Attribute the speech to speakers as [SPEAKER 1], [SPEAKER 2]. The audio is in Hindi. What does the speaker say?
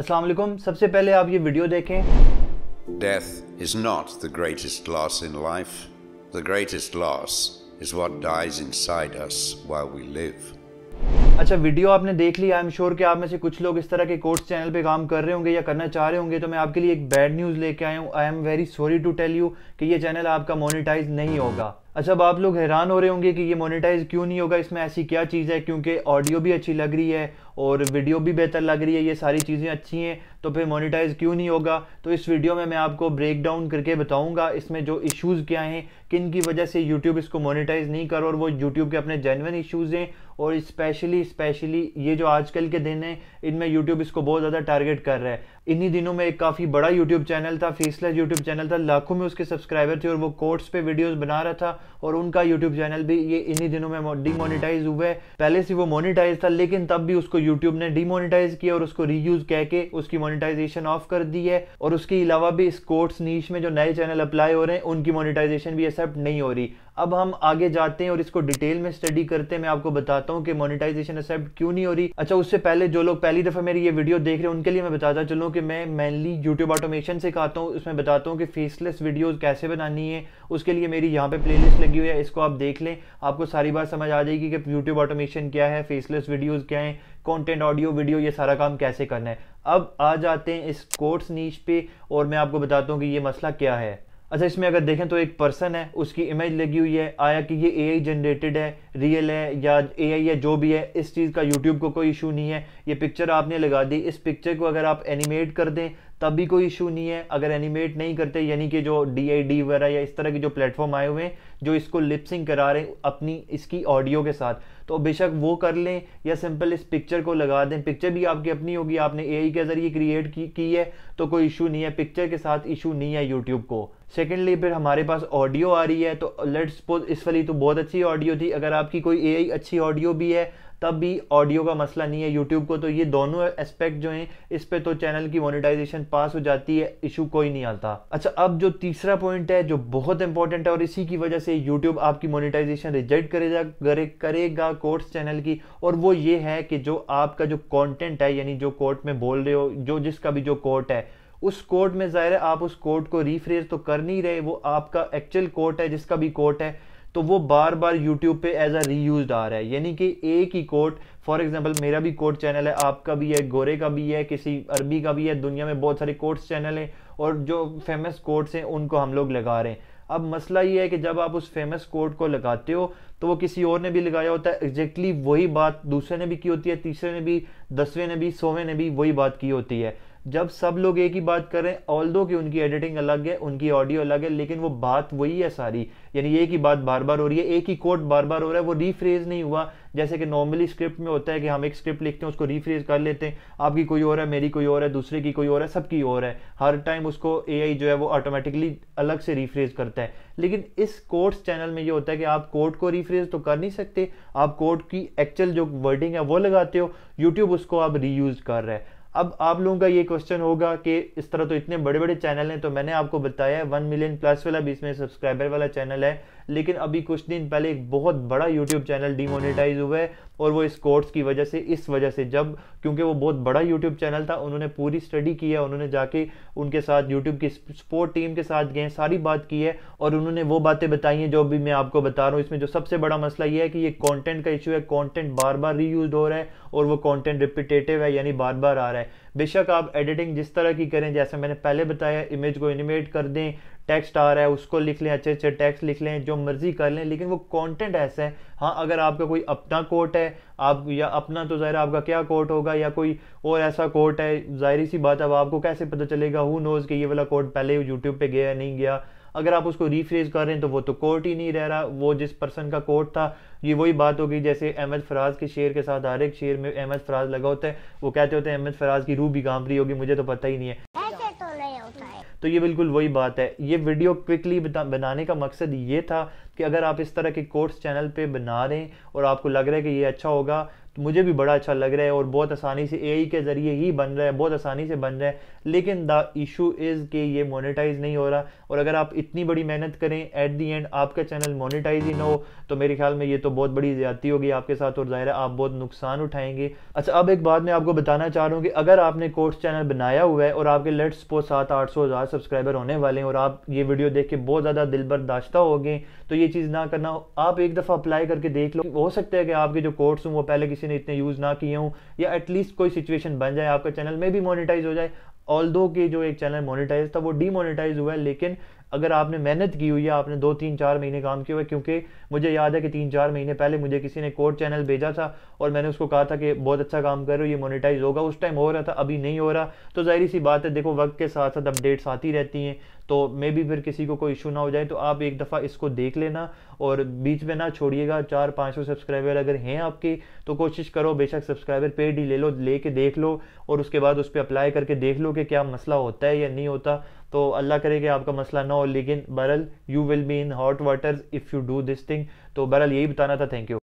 [SPEAKER 1] अस्सलाम वालेकुम सबसे पहले आप ये वीडियो देखें death is not the greatest loss in life the greatest loss is what dies inside us while we live अच्छा वीडियो आपने देख ली आई एम श्योर कि आप में से कुछ लोग इस तरह के कोर्स चैनल पे काम कर रहे होंगे या करना चाह रहे होंगे तो मैं आपके लिए एक बैड न्यूज़ लेके आया हूँ I am very sorry to tell you कि ये चैनल आपका मोनेटाइज नहीं होगा अच्छा अब आप लोग हैरान हो रहे होंगे कि ये मोनिटाइज क्यों नहीं होगा इसमें ऐसी क्या चीज़ है क्योंकि ऑडियो भी अच्छी लग रही है और वीडियो भी बेहतर लग रही है ये सारी चीज़ें अच्छी हैं तो फिर मोनिटाइज क्यों नहीं होगा तो इस वीडियो में मैं आपको ब्रेक डाउन करके बताऊंगा इसमें जो इश्यूज़ क्या हैं किन की वजह से यूट्यूब इसको मोनिटाइज नहीं कर और वो यूट्यूब के अपने जेनवन इशूज़ हैं और स्पेशली स्पेशली ये जो आजकल के दिन है इनमें यूट्यूब इसको बहुत ज़्यादा टारगेट कर रहा है इन्हीं दिनों में एक काफ़ी बड़ा यूट्यूब चैनल था फेसलेस यूट्यूब चैनल था लाखों में उसके सब्सक्राइबर थे और वो कोर्ट्स पे वीडियोस बना रहा था और उनका यूट्यूब चैनल भी ये इन्हीं दिनों में डिमोनिटाइज हुआ है पहले से वो मोनिटाइज था लेकिन तब भी उसको यूट्यूब ने डिमोनिटाइज किया और उसको रीयूज कह के उसकी मोनिटाइजेशन ऑफ कर दी है और उसके अलावा भी इस कोर्ट्स नीच में जो नए चैनल अप्लाई हो रहे हैं उनकी मोनिटाइजेशन भी एक्सेप्ट नहीं हो रही अब हम आगे जाते हैं और इसको डिटेल में स्टडी करते हैं मैं आपको बताता बताता हूँ कि मोनिटाइजेशन एक्सेप्ट क्यों नहीं हो रही अच्छा उससे पहले जो लोग पहली दफा मेरी ये वीडियो देख रहे हैं उनके लिए मैं बताता चलूँ कि मैं मेनली यूट्यूब ऑटोमेशन से कहता हूँ उसमें बताता हूँ कि फेसलेस वीडियो कैसे बनानी है उसके लिए मेरी यहाँ पे प्लेलिस्ट लगी हुई है इसको आप देख लें आपको सारी बात समझ आ जाएगी कि यूट्यूब ऑटोमेशन क्या है फेसलेस वीडियोज क्या है कॉन्टेंट ऑडियो वीडियो ये सारा काम कैसे करना है अब आ जाते हैं इस कोर्स नीच पे और मैं आपको बताता हूँ कि ये मसला क्या है अच्छा इसमें अगर देखें तो एक पर्सन है उसकी इमेज लगी हुई है आया कि ये एआई जनरेटेड है रियल है या एआई है जो भी है इस चीज़ का यूट्यूब को कोई इशू नहीं है ये पिक्चर आपने लगा दी इस पिक्चर को अगर आप एनिमेट कर दें तब भी कोई इशू नहीं है अगर एनिमेट नहीं करते यानी कि जो डी आई डी वगैरह या इस तरह के जो प्लेटफॉर्म आए हुए हैं जो इसको लिपसिंग करा रहे हैं अपनी इसकी ऑडियो के साथ तो बेशक वो कर लें या सिंपल इस पिक्चर को लगा दें पिक्चर भी आपकी अपनी होगी आपने ए के ज़रिए क्रिएट की, की है तो कोई इशू नहीं है पिक्चर के साथ इशू नहीं है यूट्यूब को सेकेंडली फिर हमारे पास ऑडियो आ रही है तो लेट्स सपोज इस वाली तो बहुत अच्छी ऑडियो थी अगर आपकी कोई ए अच्छी ऑडियो भी है तब भी ऑडियो का मसला नहीं है यूट्यूब को तो ये दोनों एस्पेक्ट जो हैं इस पर तो चैनल की मोनिटाइजेशन पास हो जाती है इशू कोई नहीं आता अच्छा अब जो तीसरा पॉइंट है जो बहुत इंपॉर्टेंट है और इसी की वजह से यूट्यूब आपकी मोनिटाइजेशन रिजेक्ट करेगा करे, करेगा कोर्ट्स चैनल की और वो ये है कि जो आपका जो कॉन्टेंट है यानी जो कोर्ट में बोल रहे हो जो जिसका भी जो कोर्ट है उस कोर्ट में ज़ाहिर है आप उस कोर्ट को रिफ्रेज तो कर नहीं रहे वो आपका एक्चुअल कोर्ट है जिसका भी कोर्ट है तो वो बार बार यूट्यूब पे एज अ रीयूज आ रहा है यानी कि एक ही कोट फॉर एग्जाम्पल मेरा भी कोट चैनल है आपका भी है गोरे का भी है किसी अरबी का भी है दुनिया में बहुत सारे कोट्स चैनल हैं और जो फेमस कोट्स हैं उनको हम लोग लगा रहे हैं अब मसला ये है कि जब आप उस फेमस कोर्ट को लगाते हो तो वो किसी और ने भी लगाया होता है एग्जैक्टली वही बात दूसरे ने भी की होती है तीसरे ने भी दसवें ने भी सौवें ने भी वही बात की होती है जब सब लोग एक ही बात कर रहे हैं ऑल दो कि उनकी एडिटिंग अलग है उनकी ऑडियो अलग है लेकिन वो बात वही है सारी यानी एक ही बात बार बार हो रही है एक ही कोट बार बार हो रहा है वो रीफ्रेज नहीं हुआ जैसे कि नॉर्मली स्क्रिप्ट में होता है कि हम एक स्क्रिप्ट लिखते हैं उसको रीफ्रेज कर लेते हैं आपकी कोई और है मेरी कोई और है दूसरे की कोई और है सबकी और है हर टाइम उसको ए जो है वो ऑटोमेटिकली अलग से रीफ्रेज करता है लेकिन इस कोर्ट्स चैनल में ये होता है कि आप कोर्ट को रीफ्रेज तो कर नहीं सकते आप कोर्ट की एक्चुअल जो वर्डिंग है वो लगाते हो यूट्यूब उसको आप रीयूज कर रहे हैं अब आप लोगों का ये क्वेश्चन होगा कि इस तरह तो इतने बड़े बड़े चैनल हैं तो मैंने आपको बताया वन मिलियन प्लस वाला बीच में सब्सक्राइबर वाला चैनल है लेकिन अभी कुछ दिन पहले एक बहुत बड़ा यूट्यूब चैनल डिमोनेटाइज हुआ है और वो इस कोर्स की वजह से इस वजह से जब क्योंकि वो बहुत बड़ा यूट्यूब चैनल था उन्होंने पूरी स्टडी की है उन्होंने जाके उनके साथ यूट्यूब की स्पोर्ट टीम के साथ गए सारी बात की है और उन्होंने वो बातें बताई हैं जो भी मैं आपको बता रहा हूँ इसमें जो सबसे बड़ा मसला ये है कि ये कॉन्टेंट का इशू है कॉन्टेंट बार बार रीयूज हो रहा है और वो कॉन्टेंट रिपीटेटिव है यानी बार बार आ रहा है बेशक आप एडिटिंग जिस तरह की करें जैसे मैंने पहले बताया इमेज को एनिमेट कर दें टेक्स्ट आ रहा है उसको लिख लें अच्छे अच्छे टेक्स्ट लिख लें जो मर्जी कर लें लेकिन वो कंटेंट ऐसा है हाँ अगर आपका कोई अपना कोर्ट है आप या अपना तो ज़ाहिर आपका क्या कोर्ट होगा या कोई और ऐसा कोर्ट है जाहिर सी बात है अब आपको कैसे पता चलेगा हु नोज़ कि ये वाला कोर्ट पहले यूट्यूब पर गया नहीं गया अगर आप उसको रीफ्रेज कर रहे हैं तो वो तो कोर्ट ही नहीं रह रहा वो जिस पर्सन का कोर्ट था ये वही बात होगी जैसे अहमद फराज के शेर के साथ हर एक शेर में अहमद फराज लगा होता है वो कहते होते हैं अहमद फराज की रूह भी कांप रही होगी मुझे तो पता ही नहीं तो है तो ये बिल्कुल वही बात है ये वीडियो क्विकली बनाने का मकसद ये था कि अगर आप इस तरह के कोर्स चैनल पे बना रहे हैं और आपको लग रहा है कि ये अच्छा होगा तो मुझे भी बड़ा अच्छा लग रहा है और बहुत आसानी से ए के ज़रिए ही बन रहा है बहुत आसानी से बन रहा है लेकिन द इशू इज़ कि ये मोनेटाइज नहीं हो रहा और अगर आप इतनी बड़ी मेहनत करें एट दी एंड आपका चैनल मोनेटाइज ही ना हो तो मेरे ख्याल में ये तो बहुत बड़ी ज्यादा होगी आपके साथ और ज़ाहिर आप बहुत नुकसान उठाएंगे अच्छा अब एक बात मैं आपको बताना चाह रहा हूँ कि अगर आपने कोर्स चैनल बनाया हुआ है और आपके लेट्स पो सात आठ सौ हज़ार सब्सक्राइबर होने वाले हैं और आप ये वीडियो देख के बहुत ज़्यादा दिल बर्दाश्ता हो गए तो ये चीज़ ना करना आप एक दफ़ा अप्लाई करके देख लो हो सकता है कि आपके जो कोर्स हों वो पहले किसी ने इतने यूज़ ना किए हों या एटलीस्ट कोई सिचुएशन बन जाए आपका चैनल में भी मोनिटाइज हो जाए ऑल दो कि जो एक चैनल मोनिटाइज था वो डीमोनिटाइज हुआ है लेकिन अगर आपने मेहनत की हुई है आपने दो तीन चार महीने काम किए हुआ क्योंकि मुझे याद है कि तीन चार महीने पहले मुझे किसी ने कोर्ट चैनल भेजा था और मैंने उसको कहा था कि बहुत अच्छा काम कर रहे हो ये मोनिटाइज होगा उस टाइम हो रहा था अभी नहीं हो रहा तो जाहिर सी बात है देखो वक्त के साथ साथ अपडेट्स आती रहती हैं तो मे भी फिर किसी को कोई इशू ना हो जाए तो आप एक दफ़ा इसको देख लेना और बीच में ना छोड़िएगा चार पाँच सौ सब्सक्राइबर अगर हैं आपके तो कोशिश करो बेशक सब्सक्राइबर पेड ही ले लो ले के देख लो और उसके बाद उस पर अप्लाई करके देख लो कि क्या मसला होता है या नहीं होता तो अल्लाह करे कि आपका मसला ना हो लेकिन बरल you will be in hot water if you do this thing तो बरल यही बताना था थैंक यू